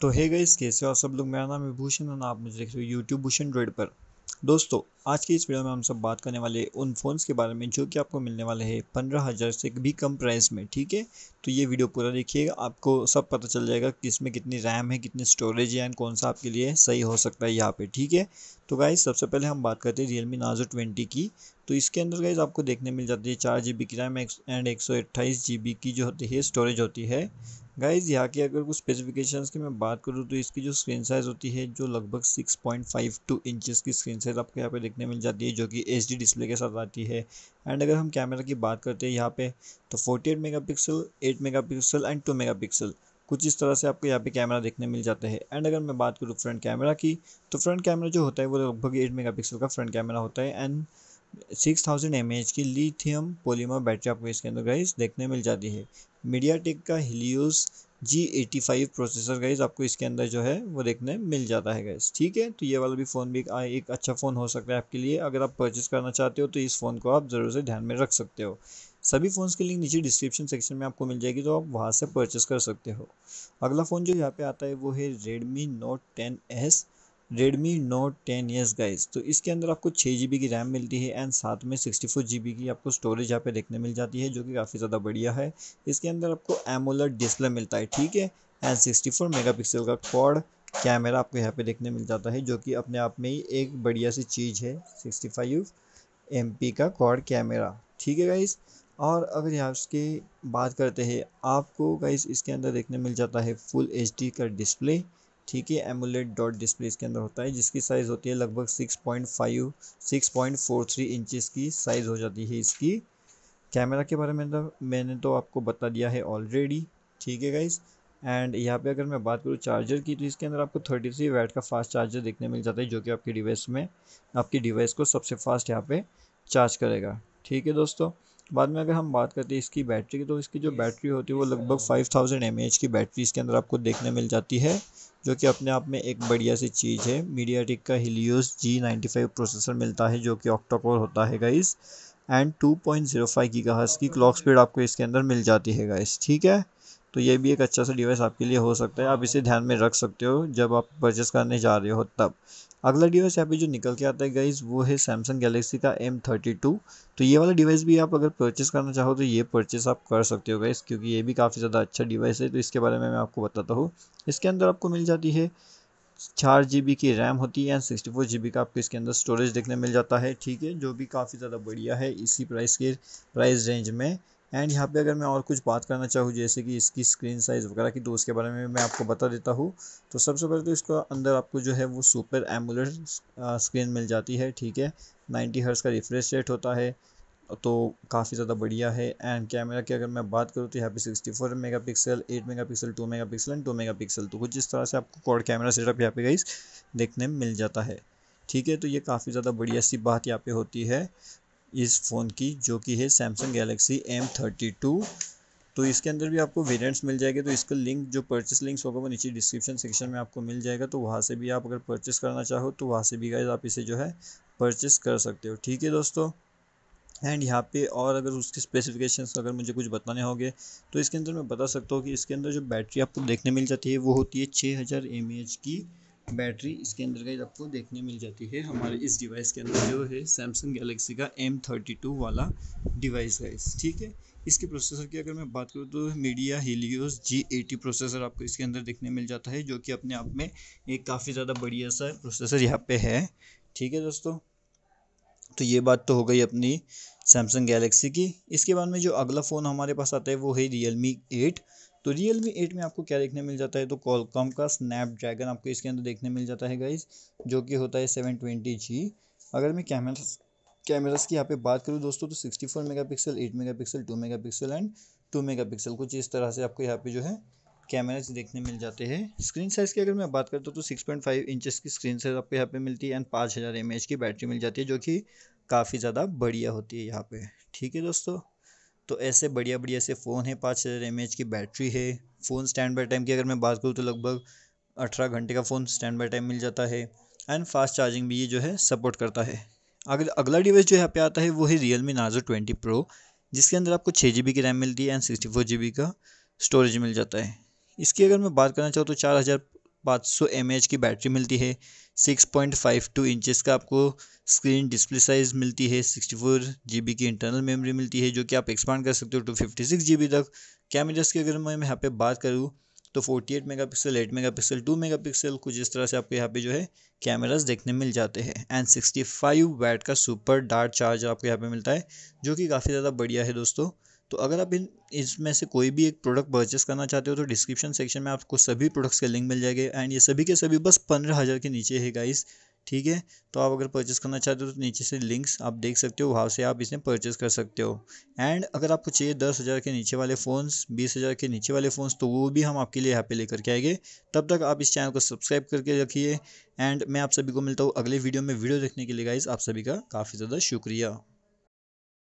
तो हे गई कैसे और सब लोग मेरा नाम है भूषण और आप मुझे देख रहे हो यूट्यूब भूषण ड्रेड पर दोस्तों आज की इस वीडियो में हम सब बात करने वाले उन फ़ोन्स के बारे में जो कि आपको मिलने वाले हैं पंद्रह हज़ार से भी कम प्राइस में ठीक है तो ये वीडियो पूरा देखिएगा आपको सब पता चल जाएगा कि इसमें कितनी रैम है कितनी स्टोरेज है एंड कौन सा आपके लिए सही हो सकता है यहाँ पे ठीक है तो गाइज सबसे पहले हम बात करते हैं रियलमी नाजो ट्वेंटी की तो इसके अंदर गाइज आपको देखने मिल जाती है चार जी बी की रैम एंड एक सौ अट्ठाईस जी बी की जो होती है स्टोरेज होती है गाइज़ यहाँ की अगर कुछ स्पेसिफिकेशंस की मैं बात करूँ तो इसकी जो स्क्रीन साइज़ होती है जो लगभग 6.52 इंचेस की स्क्रीन साइज़ आपको यहाँ पे देखने मिल जाती है जो कि एच डिस्प्ले के साथ आती है एंड अगर हम कैमरा की बात करते हैं यहाँ पे तो 48 मेगापिक्सल 8 मेगापिक्सल एंड 2 मेगापिक्सल कुछ इस तरह से आपको यहाँ पे कैमरा देखने मिल जाता है एंड अगर मैं बात करूँ फ्रंट कैमरा की तो फ्रंट कैमरा जो होता है वो लगभग एट मेगा का फ्रंट कैमरा होता है and six thousand M H की लिथियम पोलीमर बैटरी आपको इसके अंदर गाइज देखने मिल जाती है मीडिया टेक का Helios G eighty five processor guys आपको इसके अंदर जो है वो देखने मिल जाता है गाइज ठीक है तो ये वाला भी फ़ोन भी एक अच्छा फ़ोन हो सकता है आपके लिए अगर आप परचेज़ करना चाहते हो तो इस फ़ोन को आप ज़रूर से ध्यान में रख सकते हो सभी फ़ोन्स के लिंक नीचे डिस्क्रिप्शन सेक्शन में आपको मिल जाएगी तो आप वहाँ से परचेस कर सकते हो अगला फ़ोन जो यहाँ पे आता है वो है Redmi Note ten S Redmi Note ten S guys तो इसके अंदर आपको छः जी की रैम मिलती है एंड साथ में सिक्सटी फोर जी की आपको स्टोरेज यहाँ पे देखने मिल जाती है जो कि काफ़ी ज़्यादा बढ़िया है इसके अंदर आपको एमोलर डिस्प्ले मिलता है ठीक है and sixty four mega pixel का कॉड कैमरा आपको यहाँ पे देखने मिल जाता है जो कि अपने आप में ही एक बढ़िया सी चीज़ है सिक्सटी फाइव एम पी का कॉड कैमरा ठीक है गाइज और अगर यहाँ उसकी बात करते हैं आपको गाइज इसके अंदर देखने मिल जाता है फुल एच का डिस्प्ले ठीक है एमुलेट डॉट डिस्प्ले इसके अंदर होता है जिसकी साइज़ होती है लगभग six point five six point four three inches की साइज़ हो जाती है इसकी कैमरा के बारे में तो मैंने तो आपको बता दिया है ऑलरेडी ठीक है गाइज़ एंड यहाँ पे अगर मैं बात करूँ चार्जर की तो इसके अंदर आपको थर्टी थ्री वैट का फास्ट चार्जर देखने मिल जाता है जो कि आपकी डिवाइस में आपकी डिवाइस को सबसे फास्ट यहाँ पर चार्ज करेगा ठीक है दोस्तों बाद में अगर हम बात करते हैं इसकी बैटरी की तो इसकी जो बैटरी होती है वो लगभग फाइव थाउजेंड एम एच की बैटरी इसके अंदर आपको देखने मिल जाती है जो कि अपने आप में एक बढ़िया सी चीज़ है मीडिया टिक का Helios G ninety five processor मिलता है जो कि ऑक्टोकोर होता है guys and two point zero five की गहस की क्लॉक स्पीड आपको इसके अंदर मिल जाती है गाइस ठीक है तो ये भी एक अच्छा सा डिवाइस आपके लिए हो सकता है आप इसे ध्यान में रख सकते हो जब आप परचेस करने जा रहे हो तब अगला डिवाइस यहाँ पे जो निकल के आता है गाइज वो है सैमसंग गैलेक्सी का एम थर्टी टू तो ये वाला डिवाइस भी आप अगर परचेस करना चाहो तो ये परचेस आप कर सकते हो गाइज क्योंकि ये भी काफ़ी ज़्यादा अच्छा डिवाइस है तो इसके बारे में मैं आपको बताता हूँ इसके अंदर आपको मिल जाती है चार जी बी की रैम होती है and sixty four G B का आपको इसके अंदर स्टोरेज देखने मिल जाता है ठीक है जो भी काफ़ी ज़्यादा बढ़िया है इसी प्राइस के प्राइस रेंज में एंड यहाँ पे अगर मैं और कुछ बात करना चाहूँ जैसे कि इसकी स्क्रीन साइज़ वगैरह की तो उसके बारे में मैं आपको बता देता हूँ तो सबसे पहले तो इसका अंदर आपको जो है वो सुपर एमुलर स्क्रीन मिल जाती है ठीक है नाइन्टी हर्स का रिफ्रेश रेट होता है तो काफ़ी ज़्यादा बढ़िया है एंड कैमरा की अगर मैं बात करूँ तो यहाँ पे sixty four mega pixel eight mega pixel two mega pixel and two mega pixel तो कुछ इस तरह से आपको कॉड कैमरा सेटअप यहाँ पे गई देखने मिल जाता है ठीक है तो ये काफ़ी ज़्यादा बढ़िया सी बात यहाँ पे होती है इस फ़ोन की जो कि है Samsung Galaxy M thirty two तो इसके अंदर भी आपको वेरिएंट्स मिल जाएंगे तो इसका लिंक जो परचेस लिंक्स होगा वो नीचे डिस्क्रिप्शन सेक्शन में आपको मिल जाएगा तो वहाँ से भी आप अगर परचेस करना चाहो तो वहाँ से भी गाइज आप इसे जो है परचेस कर सकते हो ठीक है दोस्तों एंड यहाँ पे और अगर उसके स्पेसिफिकेशंस अगर मुझे कुछ बताने होंगे तो इसके अंदर मैं बता सकता हूँ कि इसके अंदर जो बैटरी आपको देखने मिल जाती है वो होती है छः हज़ार एम की बैटरी इसके अंदर का आपको देखने मिल जाती है हमारे इस डिवाइस के अंदर जो है सैमसंग गैलेक्सी का एम थर्टी टू वाला डिवाइस है ठीक है इसके प्रोसेसर की अगर मैं बात करूँ तो MediaTek Helios G eighty processor आपको इसके अंदर देखने मिल जाता है जो कि अपने आप में एक काफ़ी ज़्यादा बढ़िया सा प्रोसेसर यहाँ पे है ठीक है दोस्तों तो ये बात तो हो गई अपनी सैमसंग गैलेक्सी की इसके बाद में जो अगला फ़ोन हमारे पास आता है वो है रियल मी एट तो रियल मी एट में आपको क्या देखने मिल जाता है तो कॉलकॉम का स्नैपड्रैगन आपको इसके अंदर देखने मिल जाता है गाइज जो कि होता है सेवन ट्वेंटी जी अगर मैं कैमरा कैमरास की यहाँ पे बात करूँ दोस्तों तो sixty four mega pixel eight mega pixel two mega pixel and two mega pixel कुछ इस तरह से आपको यहाँ पे जो है कैमराज देखने मिल जाते हैं स्क्रीन साइज़ की अगर मैं बात करता हूँ तो सिक्स पॉइंट फाइव इंचज़ की स्क्रीन साइज़ आपको यहाँ पे मिलती है एंड पाँच हज़ार एम की बैटरी मिल जाती है जो कि काफ़ी ज़्यादा बढ़िया होती है यहाँ पर ठीक है दोस्तों तो ऐसे बढ़िया बढ़िया से फ़ोन है पाँच हज़ार एम एच की बैटरी है फ़ोन स्टैंड बाई टाइम की अगर मैं बात करूँ तो लगभग अठारह घंटे का फ़ोन स्टैंड बाई टाइम मिल जाता है एंड फास्ट चार्जिंग भी ये जो है सपोर्ट करता है अगर अगला डिवाइस जो यहाँ पे आता है वो है Realme Narzo twenty pro जिसके अंदर आपको छः जी की रैम मिलती है एंड सिक्सटी फोर जी का स्टोरेज मिल जाता है इसकी अगर मैं बात करना चाहूँ तो चार हज़ार पाँच सौ एम एच की बैटरी मिलती है six point five two inches का आपको स्क्रीन डिस्प्ले साइज़ मिलती है सिक्सटी फोर जी बी की इंटरनल मेमोरी मिलती है जो कि आप एक्सपांड कर सकते हो two fifty six G B तक कैमराज की अगर मैं यहाँ पे बात करूँ तो 48 eight mega pixel eight mega pixel two mega pixel कुछ इस तरह से आपको यहाँ पे जो है कैमराज देखने मिल जाते हैं एंड सिक्सटी फाइव वैट का सुपर डार्ट चार्जर आपको यहाँ पे मिलता है जो कि काफ़ी ज़्यादा बढ़िया है दोस्तों तो अगर आप इन इसमें से कोई भी एक प्रोडक्ट परचेस करना चाहते हो तो डिस्क्रिप्शन सेक्शन में आपको सभी प्रोडक्ट्स के लिंक मिल जाएंगे एंड ये सभी के सभी बस पंद्रह हज़ार के नीचे है गाइस ठीक है तो आप अगर परचेस करना चाहते हो तो नीचे से लिंक्स आप देख सकते हो वहाँ से आप इसे परचेस कर सकते हो एंड अगर आपको चाहिए दस हज़ार के नीचे वाले फ़ोन्स बीस हज़ार के नीचे वाले फ़ोन्स तो वो भी हम आपके लिए यहाँ पे लेकर के आएंगे तब तक आप इस चैनल को सब्सक्राइब करके रखिए एंड मैं आप सभी को मिलता हूँ अगले वीडियो में वीडियो देखने के लिए गाइज आप सभी का काफ़ी ज़्यादा शुक्रिया